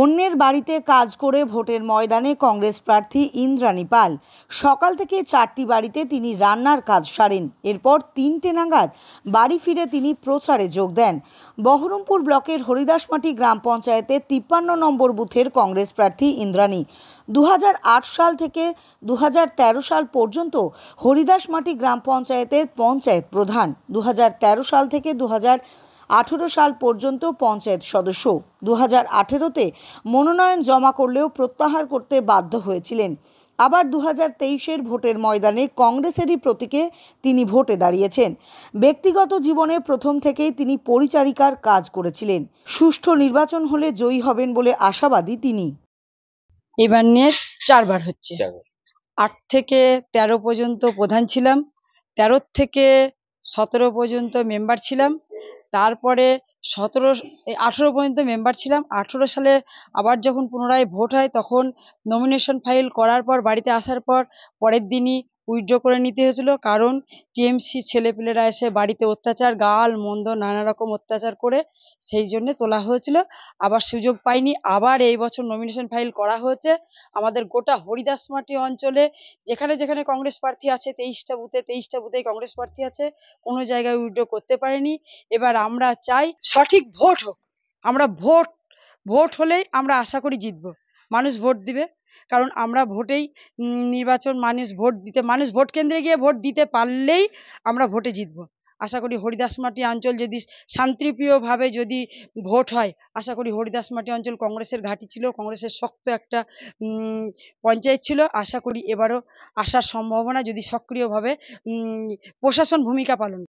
অন্যের বাড়িতে কাজ করে ভোটের ময়দানে কংগ্রেস প্রার্থী ইন্দ্রাণী পাল সকাল থেকে চারটি বাড়িতে তিনি রান্নার কাজ সারেন এরপর তিনটে নাগাদ বাড়ি ফিরে তিনি প্রচারে যোগ দেন বহরমপুর ব্লকের হরিদাসমাটি গ্রাম পঞ্চায়েতে তিপ্পান্ন নম্বর বুথের কংগ্রেস প্রার্থী ইন্দ্রাণী দু সাল থেকে দু সাল পর্যন্ত হরিদাসমাটি গ্রাম পঞ্চায়েতের পঞ্চায়েত প্রধান দু সাল থেকে দু আঠেরো সাল পর্যন্ত পঞ্চায়েত সদস্য দু হাজার আঠেরোতে মনোনয়ন জমা করলেও প্রত্যাহার করতে বাধ্য হয়েছিলেন আবার দু হাজার তেইশের ভোটের ময়দানে কংগ্রেসেরই প্রতীকে তিনি ভোটে দাঁড়িয়েছেন ব্যক্তিগত জীবনে প্রথম থেকেই তিনি পরিচারিকার কাজ করেছিলেন সুষ্ঠু নির্বাচন হলে জয়ী হবেন বলে আশাবাদী তিনি এবার নিয়ে চারবার হচ্ছে আট থেকে ১৩ পর্যন্ত প্রধান ছিলাম ১৩ থেকে সতেরো পর্যন্ত মেম্বার ছিলাম তারপরে সতেরো আঠেরো পর্যন্ত মেম্বার ছিলাম আঠেরো সালে আবার যখন পুনরায় ভোট হয় তখন নমিনেশন ফাইল করার পর বাড়িতে আসার পর পরের দিনই উইথড্র করে নিতে হয়েছিল কারণ টিএমসি ছেলেপিলেরা এসে বাড়িতে অত্যাচার গাল মন্দ নানা রকম অত্যাচার করে সেই জন্য তোলা হয়েছিল আবার সুযোগ পাইনি আবার এই বছর নমিনেশন ফাইল করা হয়েছে আমাদের গোটা হরিদাসমাটি অঞ্চলে যেখানে যেখানে কংগ্রেস প্রার্থী আছে তেইশটা বুথে তেইশটা বুথে কংগ্রেস প্রার্থী আছে কোনো জায়গায় উইথড্র করতে পারেনি এবার আমরা চাই সঠিক ভোট হোক আমরা ভোট ভোট হলেই আমরা আশা করি জিতব মানুষ ভোট দিবে কারণ আমরা ভোটেই নির্বাচন মানুষ ভোট দিতে মানুষ ভোট কেন্দ্রে গিয়ে ভোট দিতে পারলেই আমরা ভোটে জিতব আশা করি হরিদাসমাটি অঞ্চল যদি শান্তিপ্রিয়ভাবে যদি ভোট হয় আশা করি হরিদাসমাটি অঞ্চল কংগ্রেসের ঘাঁটি ছিল কংগ্রেসের শক্ত একটা পঞ্চায়েত ছিল আশা করি এবারও আসার সম্ভাবনা যদি সক্রিয়ভাবে প্রশাসন ভূমিকা পালন